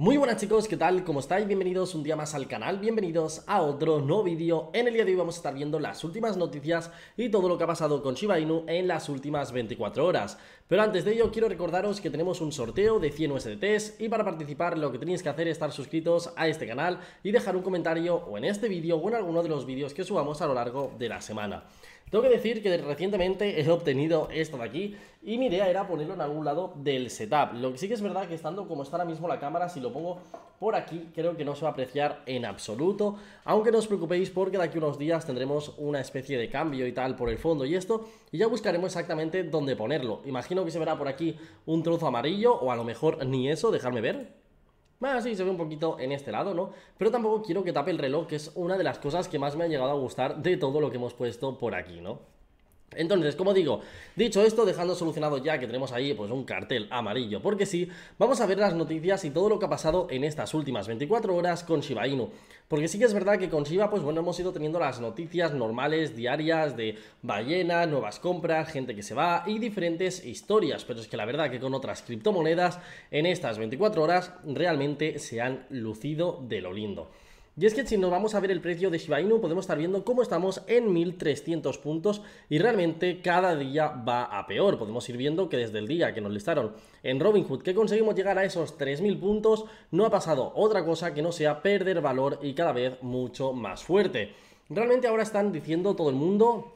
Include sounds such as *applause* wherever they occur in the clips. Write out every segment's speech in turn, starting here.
Muy buenas chicos, ¿qué tal? ¿Cómo estáis? Bienvenidos un día más al canal, bienvenidos a otro nuevo vídeo. En el día de hoy vamos a estar viendo las últimas noticias y todo lo que ha pasado con Shiba Inu en las últimas 24 horas. Pero antes de ello, quiero recordaros que tenemos un sorteo de 100 USDTs y para participar lo que tenéis que hacer es estar suscritos a este canal y dejar un comentario o en este vídeo o en alguno de los vídeos que subamos a lo largo de la semana. Tengo que decir que recientemente he obtenido esto de aquí y mi idea era ponerlo en algún lado del setup. Lo que sí que es verdad que estando como está ahora mismo la cámara, si lo pongo por aquí, creo que no se va a apreciar en absoluto. Aunque no os preocupéis porque de aquí unos días tendremos una especie de cambio y tal por el fondo y esto, y ya buscaremos exactamente dónde ponerlo. Imagino que se verá por aquí un trozo amarillo o a lo mejor ni eso, dejarme ver. Ah, sí, se ve un poquito en este lado, ¿no? Pero tampoco quiero que tape el reloj, que es una de las cosas que más me ha llegado a gustar de todo lo que hemos puesto por aquí, ¿no? Entonces, como digo, dicho esto, dejando solucionado ya que tenemos ahí pues un cartel amarillo, porque sí, vamos a ver las noticias y todo lo que ha pasado en estas últimas 24 horas con Shiba Inu. Porque sí que es verdad que con Shiba, pues bueno, hemos ido teniendo las noticias normales, diarias, de ballena, nuevas compras, gente que se va y diferentes historias. Pero es que la verdad que con otras criptomonedas, en estas 24 horas, realmente se han lucido de lo lindo. Y es que si nos vamos a ver el precio de Shiba Inu, podemos estar viendo cómo estamos en 1300 puntos y realmente cada día va a peor. Podemos ir viendo que desde el día que nos listaron en Robinhood que conseguimos llegar a esos 3000 puntos, no ha pasado otra cosa que no sea perder valor y cada vez mucho más fuerte. Realmente ahora están diciendo todo el mundo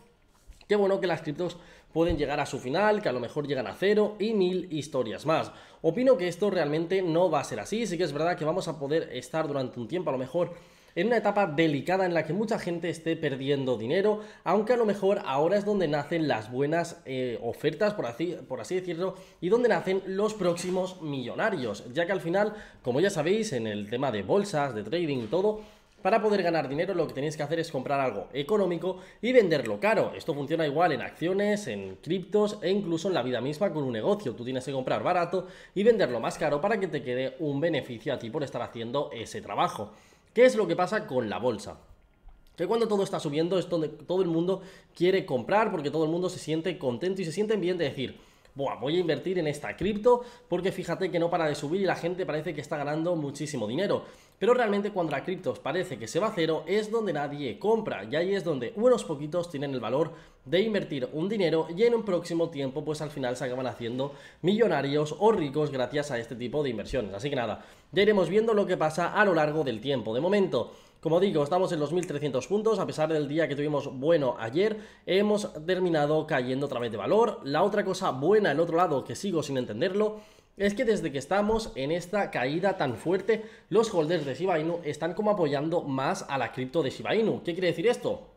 Qué bueno que las criptos pueden llegar a su final, que a lo mejor llegan a cero y mil historias más. Opino que esto realmente no va a ser así, sí que es verdad que vamos a poder estar durante un tiempo a lo mejor en una etapa delicada en la que mucha gente esté perdiendo dinero, aunque a lo mejor ahora es donde nacen las buenas eh, ofertas, por así, por así decirlo, y donde nacen los próximos millonarios, ya que al final, como ya sabéis, en el tema de bolsas, de trading y todo, para poder ganar dinero lo que tenéis que hacer es comprar algo económico y venderlo caro. Esto funciona igual en acciones, en criptos e incluso en la vida misma con un negocio. Tú tienes que comprar barato y venderlo más caro para que te quede un beneficio a ti por estar haciendo ese trabajo. ¿Qué es lo que pasa con la bolsa? Que cuando todo está subiendo es donde todo el mundo quiere comprar porque todo el mundo se siente contento y se siente bien de decir, Buah, voy a invertir en esta cripto porque fíjate que no para de subir y la gente parece que está ganando muchísimo dinero. Pero realmente cuando la criptos parece que se va a cero es donde nadie compra y ahí es donde unos poquitos tienen el valor de invertir un dinero y en un próximo tiempo pues al final se acaban haciendo millonarios o ricos gracias a este tipo de inversiones. Así que nada, ya iremos viendo lo que pasa a lo largo del tiempo. De momento, como digo, estamos en los 1300 puntos, a pesar del día que tuvimos bueno ayer, hemos terminado cayendo otra vez de valor. La otra cosa buena, el otro lado, que sigo sin entenderlo, es que desde que estamos en esta caída tan fuerte, los holders de Shiba Inu están como apoyando más a la cripto de Shiba Inu. ¿Qué quiere decir esto?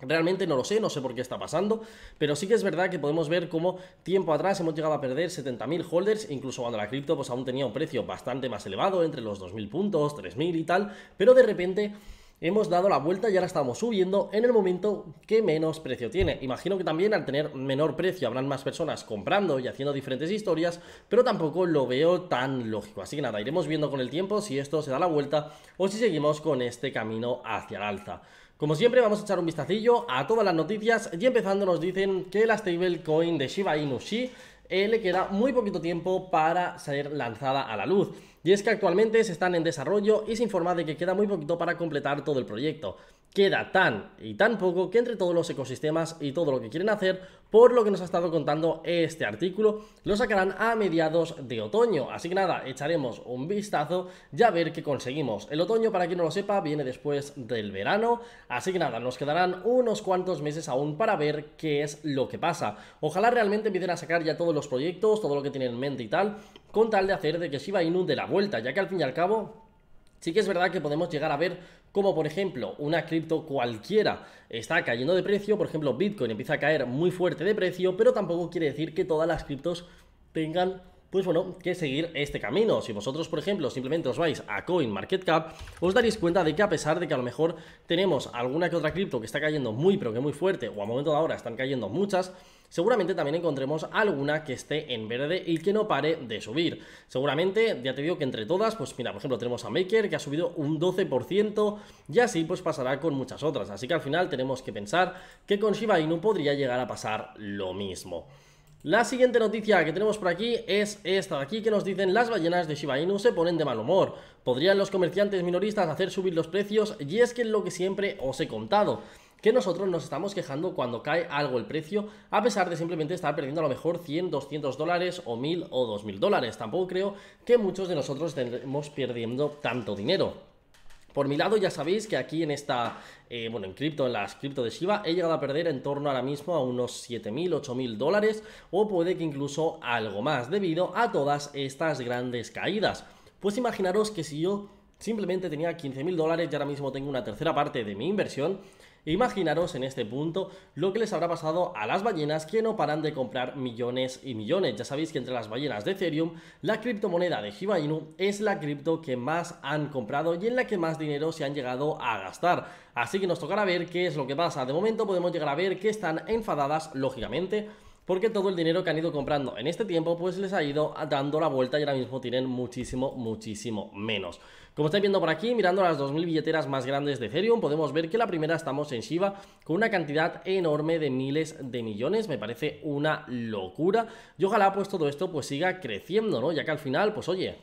Realmente no lo sé, no sé por qué está pasando, pero sí que es verdad que podemos ver cómo tiempo atrás hemos llegado a perder 70.000 holders, incluso cuando la cripto pues aún tenía un precio bastante más elevado, entre los 2.000 puntos, 3.000 y tal, pero de repente hemos dado la vuelta y ahora estamos subiendo en el momento que menos precio tiene. Imagino que también al tener menor precio habrán más personas comprando y haciendo diferentes historias, pero tampoco lo veo tan lógico. Así que nada, iremos viendo con el tiempo si esto se da la vuelta o si seguimos con este camino hacia el alza. Como siempre vamos a echar un vistacillo a todas las noticias y empezando nos dicen que la stablecoin de Shiba Inu Shi eh, le queda muy poquito tiempo para ser lanzada a la luz y es que actualmente se están en desarrollo y se informa de que queda muy poquito para completar todo el proyecto. Queda tan y tan poco que entre todos los ecosistemas y todo lo que quieren hacer, por lo que nos ha estado contando este artículo, lo sacarán a mediados de otoño. Así que nada, echaremos un vistazo ya a ver qué conseguimos. El otoño, para quien no lo sepa, viene después del verano, así que nada, nos quedarán unos cuantos meses aún para ver qué es lo que pasa. Ojalá realmente empiecen a sacar ya todos los proyectos, todo lo que tienen en mente y tal, con tal de hacer de que Shiba Inu de la vuelta, ya que al fin y al cabo Sí que es verdad que podemos llegar a ver como por ejemplo una cripto cualquiera está cayendo de precio, por ejemplo Bitcoin empieza a caer muy fuerte de precio, pero tampoco quiere decir que todas las criptos tengan pues bueno, que seguir este camino. Si vosotros, por ejemplo, simplemente os vais a CoinMarketCap, os daréis cuenta de que a pesar de que a lo mejor tenemos alguna que otra cripto que está cayendo muy, pero que muy fuerte, o a momento de ahora están cayendo muchas, seguramente también encontremos alguna que esté en verde y que no pare de subir. Seguramente, ya te digo que entre todas, pues mira, por ejemplo, tenemos a Maker que ha subido un 12% y así pues pasará con muchas otras. Así que al final tenemos que pensar que con Shiba Inu podría llegar a pasar lo mismo. La siguiente noticia que tenemos por aquí es esta de aquí que nos dicen las ballenas de Shiba Inu se ponen de mal humor. ¿Podrían los comerciantes minoristas hacer subir los precios? Y es que es lo que siempre os he contado que nosotros nos estamos quejando cuando cae algo el precio, a pesar de simplemente estar perdiendo a lo mejor 100, 200 dólares o 1000 o 2000 dólares. Tampoco creo que muchos de nosotros estemos perdiendo tanto dinero. Por mi lado, ya sabéis que aquí en esta, eh, bueno, en cripto, en las cripto de Shiba, he llegado a perder en torno ahora mismo a unos 7.000, 8.000 dólares o puede que incluso algo más debido a todas estas grandes caídas. Pues imaginaros que si yo simplemente tenía 15.000 dólares y ahora mismo tengo una tercera parte de mi inversión, Imaginaros en este punto lo que les habrá pasado a las ballenas que no paran de comprar millones y millones. Ya sabéis que entre las ballenas de Ethereum, la criptomoneda de Shiba es la cripto que más han comprado y en la que más dinero se han llegado a gastar. Así que nos tocará ver qué es lo que pasa. De momento podemos llegar a ver que están enfadadas, lógicamente, porque todo el dinero que han ido comprando en este tiempo pues les ha ido dando la vuelta y ahora mismo tienen muchísimo, muchísimo menos. Como estáis viendo por aquí, mirando las 2.000 billeteras más grandes de Ethereum, podemos ver que la primera estamos en Shiba con una cantidad enorme de miles de millones, me parece una locura y ojalá pues todo esto pues siga creciendo, ¿no? Ya que al final pues oye,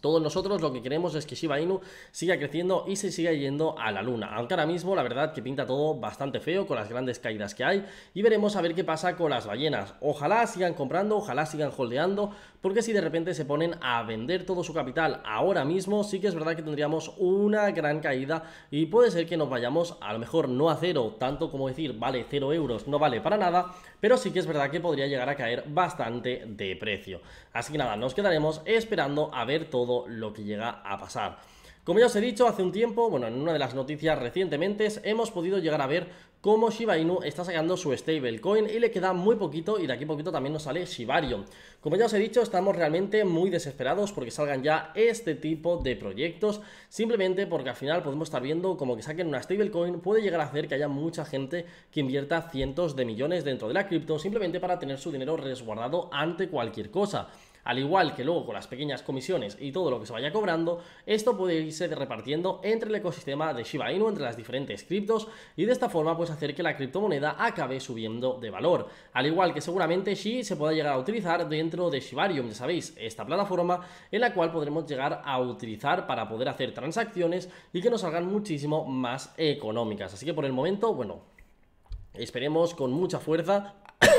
todos nosotros lo que queremos es que Shiba Inu siga creciendo y se siga yendo a la luna. Aunque ahora mismo la verdad que pinta todo bastante feo con las grandes caídas que hay y veremos a ver qué pasa con las ballenas. Ojalá sigan comprando, ojalá sigan holdeando, porque si de repente se ponen a vender todo su capital ahora mismo, sí que es verdad que tendríamos una gran caída y puede ser que nos vayamos a lo mejor no a cero, tanto como decir, vale, cero euros no vale para nada, pero sí que es verdad que podría llegar a caer bastante de precio. Así que nada, nos quedaremos esperando a ver todo todo lo que llega a pasar. Como ya os he dicho hace un tiempo, bueno, en una de las noticias recientemente hemos podido llegar a ver cómo Shiba Inu está sacando su stablecoin y le queda muy poquito y de aquí a poquito también nos sale Shibarium. Como ya os he dicho, estamos realmente muy desesperados porque salgan ya este tipo de proyectos, simplemente porque al final podemos estar viendo como que saquen una stablecoin puede llegar a hacer que haya mucha gente que invierta cientos de millones dentro de la cripto simplemente para tener su dinero resguardado ante cualquier cosa. Al igual que luego con las pequeñas comisiones y todo lo que se vaya cobrando, esto puede irse repartiendo entre el ecosistema de Shiba Inu, entre las diferentes criptos, y de esta forma pues hacer que la criptomoneda acabe subiendo de valor. Al igual que seguramente Shi se pueda llegar a utilizar dentro de Shibarium, ya sabéis, esta plataforma en la cual podremos llegar a utilizar para poder hacer transacciones y que nos salgan muchísimo más económicas. Así que por el momento, bueno, Esperemos con mucha fuerza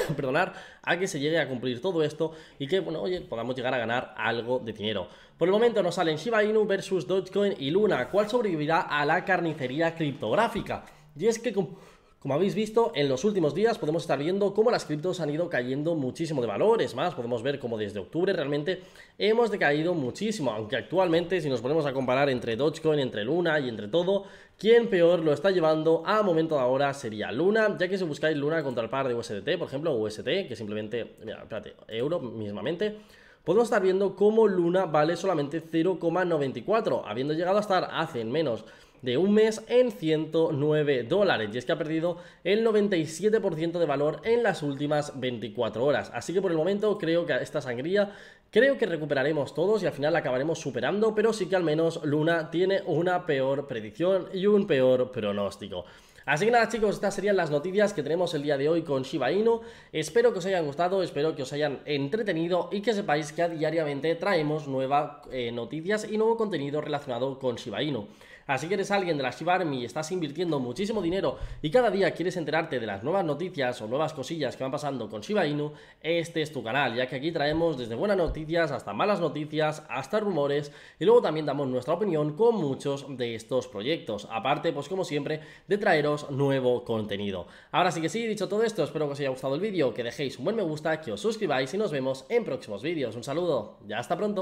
*laughs* perdonar, a que se llegue a cumplir todo esto y que, bueno, oye, podamos llegar a ganar algo de dinero. Por el momento nos salen Shiba Inu versus Dogecoin y Luna. ¿Cuál sobrevivirá a la carnicería criptográfica? Y es que, como como habéis visto, en los últimos días podemos estar viendo cómo las criptos han ido cayendo muchísimo de valores. Es más, podemos ver cómo desde octubre realmente hemos decaído muchísimo. Aunque actualmente, si nos ponemos a comparar entre Dogecoin, entre Luna y entre todo, quien peor lo está llevando a momento de ahora sería Luna, ya que si buscáis Luna contra el par de USDT, por ejemplo, UST, que simplemente, mira, espérate, euro mismamente, podemos estar viendo cómo Luna vale solamente 0,94, habiendo llegado a estar hace menos de un mes en 109 dólares y es que ha perdido el 97% de valor en las últimas 24 horas. Así que por el momento creo que esta sangría Creo que recuperaremos todos y al final la acabaremos superando, pero sí que al menos Luna tiene una peor predicción y un peor pronóstico. Así que nada chicos, estas serían las noticias que tenemos el día de hoy con Shiba Inu. Espero que os hayan gustado, espero que os hayan entretenido y que sepáis que diariamente traemos nuevas eh, noticias y nuevo contenido relacionado con Shiba Inu. Así ah, que eres alguien de la Shiba Army y estás invirtiendo muchísimo dinero y cada día quieres enterarte de las nuevas noticias o nuevas cosillas que van pasando con Shiba Inu, este es tu canal, ya que aquí traemos desde buenas noticias hasta malas noticias, hasta rumores y luego también damos nuestra opinión con muchos de estos proyectos. Aparte, pues como siempre, de traeros nuevo contenido. Ahora sí que sí, dicho todo esto, espero que os haya gustado el vídeo, que dejéis un buen me gusta, que os suscribáis y nos vemos en próximos vídeos. Un saludo, ya hasta pronto.